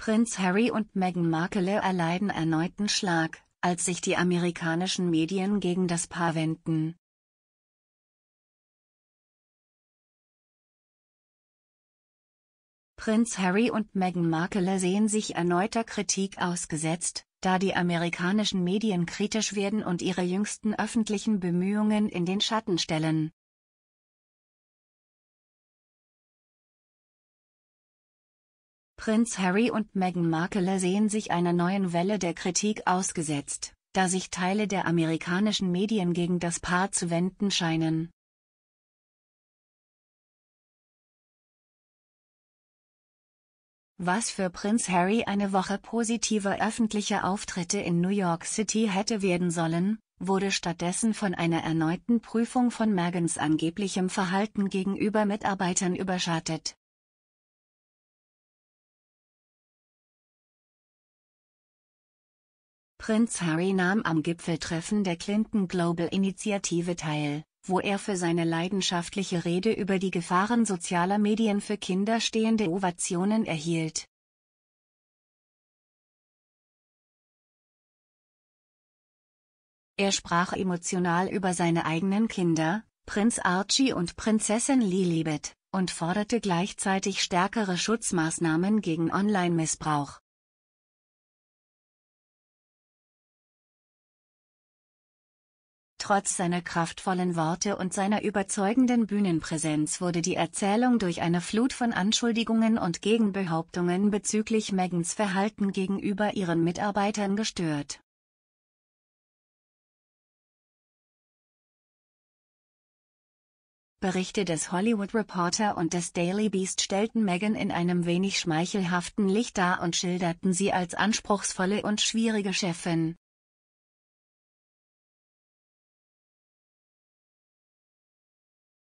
Prinz Harry und Meghan Markle erleiden erneuten Schlag, als sich die amerikanischen Medien gegen das Paar wenden. Prinz Harry und Meghan Markle sehen sich erneuter Kritik ausgesetzt, da die amerikanischen Medien kritisch werden und ihre jüngsten öffentlichen Bemühungen in den Schatten stellen. Prinz Harry und Meghan Markle sehen sich einer neuen Welle der Kritik ausgesetzt, da sich Teile der amerikanischen Medien gegen das Paar zu wenden scheinen. Was für Prinz Harry eine Woche positiver öffentlicher Auftritte in New York City hätte werden sollen, wurde stattdessen von einer erneuten Prüfung von Megans angeblichem Verhalten gegenüber Mitarbeitern überschattet. Prinz Harry nahm am Gipfeltreffen der Clinton Global Initiative teil, wo er für seine leidenschaftliche Rede über die Gefahren sozialer Medien für Kinder stehende Ovationen erhielt. Er sprach emotional über seine eigenen Kinder, Prinz Archie und Prinzessin Lilibet, und forderte gleichzeitig stärkere Schutzmaßnahmen gegen Online-Missbrauch. Trotz seiner kraftvollen Worte und seiner überzeugenden Bühnenpräsenz wurde die Erzählung durch eine Flut von Anschuldigungen und Gegenbehauptungen bezüglich Megans Verhalten gegenüber ihren Mitarbeitern gestört. Berichte des Hollywood Reporter und des Daily Beast stellten Meghan in einem wenig schmeichelhaften Licht dar und schilderten sie als anspruchsvolle und schwierige Chefin,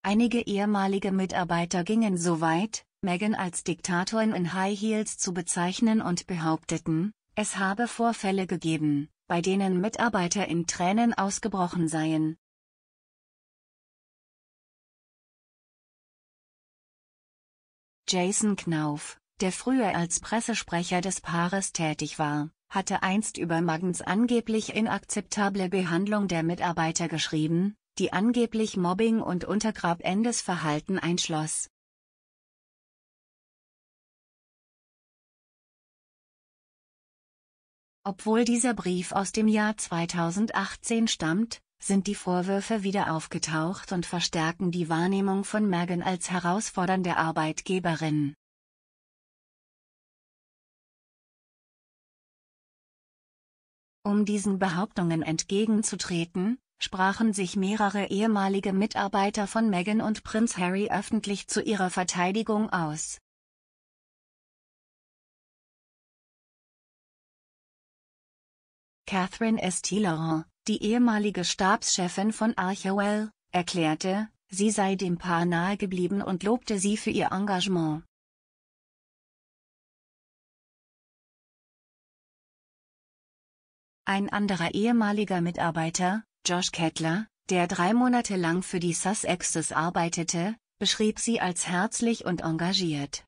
Einige ehemalige Mitarbeiter gingen so weit, Meghan als Diktatorin in High Heels zu bezeichnen und behaupteten, es habe Vorfälle gegeben, bei denen Mitarbeiter in Tränen ausgebrochen seien. Jason Knauf, der früher als Pressesprecher des Paares tätig war, hatte einst über Magens angeblich inakzeptable Behandlung der Mitarbeiter geschrieben, die angeblich Mobbing und untergrabendes Verhalten einschloss. Obwohl dieser Brief aus dem Jahr 2018 stammt, sind die Vorwürfe wieder aufgetaucht und verstärken die Wahrnehmung von Megan als herausfordernde Arbeitgeberin. Um diesen Behauptungen entgegenzutreten, sprachen sich mehrere ehemalige Mitarbeiter von Meghan und Prinz Harry öffentlich zu ihrer Verteidigung aus. Catherine Estilleron, die ehemalige Stabschefin von Archewell, erklärte, sie sei dem Paar nahe geblieben und lobte sie für ihr Engagement. Ein anderer ehemaliger Mitarbeiter, Josh Kettler, der drei Monate lang für die Sussexes arbeitete, beschrieb sie als herzlich und engagiert.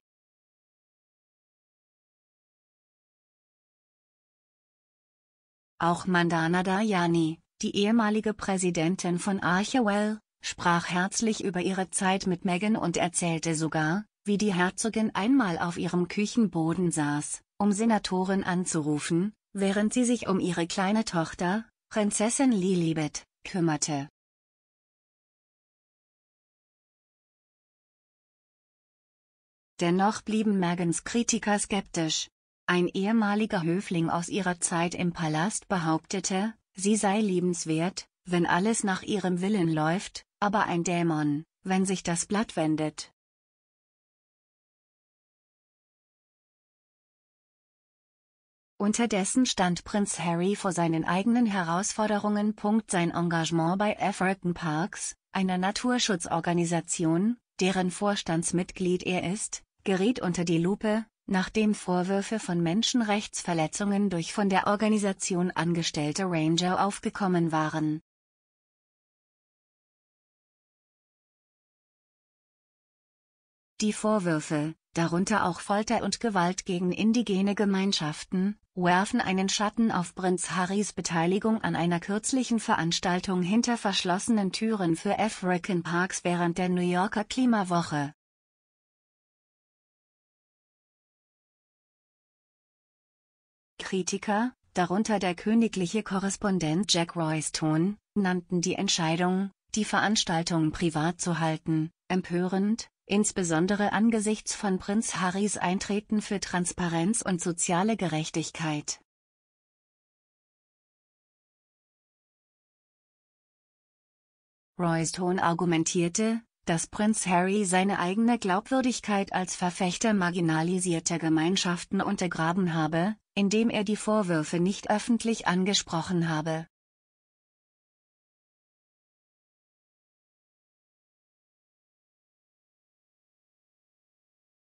Auch Mandana Dayani, die ehemalige Präsidentin von Archewell, sprach herzlich über ihre Zeit mit Meghan und erzählte sogar, wie die Herzogin einmal auf ihrem Küchenboden saß, um Senatoren anzurufen, während sie sich um ihre kleine Tochter, Prinzessin Lilibet, kümmerte. Dennoch blieben Megans Kritiker skeptisch. Ein ehemaliger Höfling aus ihrer Zeit im Palast behauptete, sie sei liebenswert, wenn alles nach ihrem Willen läuft, aber ein Dämon, wenn sich das Blatt wendet. Unterdessen stand Prinz Harry vor seinen eigenen Herausforderungen. Sein Engagement bei African Parks, einer Naturschutzorganisation, deren Vorstandsmitglied er ist, geriet unter die Lupe, nachdem Vorwürfe von Menschenrechtsverletzungen durch von der Organisation angestellte Ranger aufgekommen waren. Die Vorwürfe, darunter auch Folter und Gewalt gegen indigene Gemeinschaften, werfen einen Schatten auf Prinz Harrys Beteiligung an einer kürzlichen Veranstaltung hinter verschlossenen Türen für African Parks während der New Yorker Klimawoche. Kritiker, darunter der königliche Korrespondent Jack Royston, nannten die Entscheidung, die Veranstaltung privat zu halten, empörend, insbesondere angesichts von Prinz Harrys Eintreten für Transparenz und soziale Gerechtigkeit. Royston argumentierte, dass Prinz Harry seine eigene Glaubwürdigkeit als Verfechter marginalisierter Gemeinschaften untergraben habe, indem er die Vorwürfe nicht öffentlich angesprochen habe.